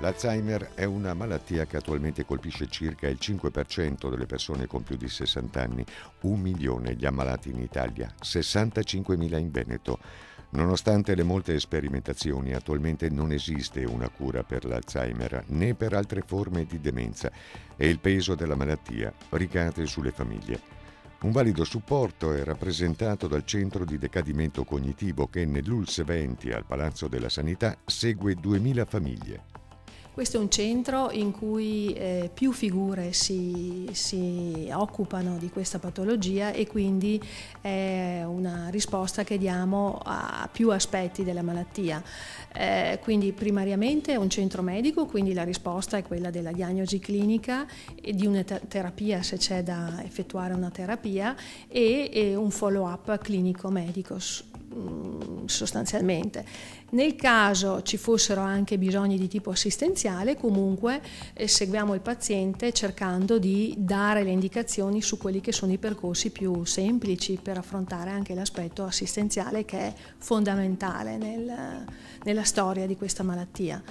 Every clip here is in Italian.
L'Alzheimer è una malattia che attualmente colpisce circa il 5% delle persone con più di 60 anni, un milione gli ammalati in Italia, 65.000 in Veneto. Nonostante le molte sperimentazioni, attualmente non esiste una cura per l'Alzheimer né per altre forme di demenza e il peso della malattia ricade sulle famiglie. Un valido supporto è rappresentato dal Centro di Decadimento Cognitivo che nell'Ulse 20 al Palazzo della Sanità segue 2.000 famiglie. Questo è un centro in cui eh, più figure si, si, occupano di questa patologia e quindi è una risposta che diamo a più aspetti della malattia. Eh, quindi primariamente è un centro medico, quindi la risposta è quella della diagnosi clinica e di una terapia se c'è da effettuare una terapia e, e un follow up clinico medico Mm, sostanzialmente. Nel caso ci fossero anche bisogni di tipo assistenziale, comunque eh, seguiamo il paziente cercando di dare le indicazioni su quelli che sono i percorsi più semplici per affrontare anche l'aspetto assistenziale che è fondamentale nel, nella storia di questa malattia.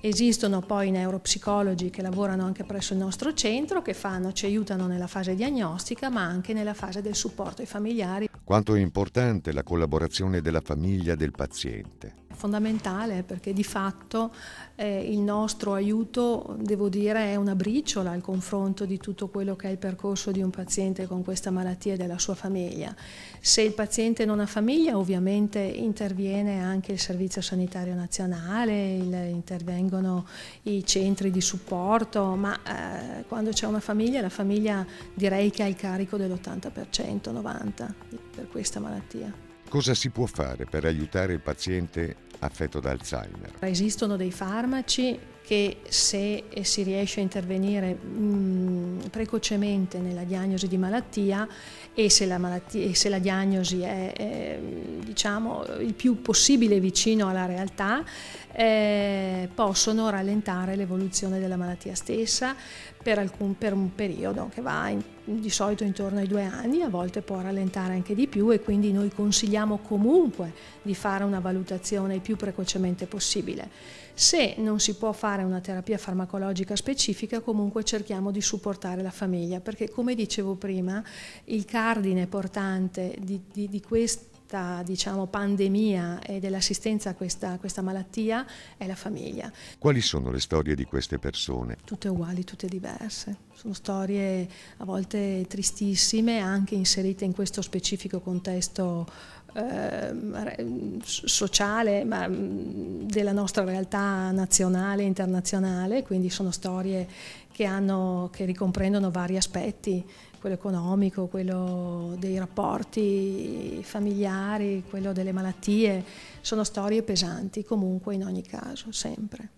Esistono poi neuropsicologi che lavorano anche presso il nostro centro, che fanno, ci aiutano nella fase diagnostica, ma anche nella fase del supporto ai familiari. Quanto è importante la collaborazione della famiglia del paziente fondamentale perché di fatto eh, il nostro aiuto, devo dire, è una briciola al confronto di tutto quello che è il percorso di un paziente con questa malattia e della sua famiglia. Se il paziente non ha famiglia ovviamente interviene anche il Servizio Sanitario Nazionale, il, intervengono i centri di supporto, ma eh, quando c'è una famiglia la famiglia direi che ha il carico dell'80%, 90% per questa malattia. Cosa si può fare per aiutare il paziente affetto da Alzheimer. Esistono dei farmaci che se si riesce a intervenire mm, precocemente nella diagnosi di malattia e se la, malattia, e se la diagnosi è, è diciamo, il più possibile vicino alla realtà, eh, possono rallentare l'evoluzione della malattia stessa, per, alcun, per un periodo che va in, di solito intorno ai due anni, a volte può rallentare anche di più e quindi noi consigliamo comunque di fare una valutazione il più precocemente possibile. Se non si può fare una terapia farmacologica specifica, comunque cerchiamo di supportare la famiglia, perché come dicevo prima, il cardine portante di, di, di questo questa diciamo, pandemia e dell'assistenza a questa, questa malattia è la famiglia. Quali sono le storie di queste persone? Tutte uguali, tutte diverse. Sono storie a volte tristissime, anche inserite in questo specifico contesto eh, sociale, ma mm, della nostra realtà nazionale e internazionale, quindi sono storie che, hanno, che ricomprendono vari aspetti, quello economico, quello dei rapporti familiari, quello delle malattie, sono storie pesanti comunque in ogni caso, sempre.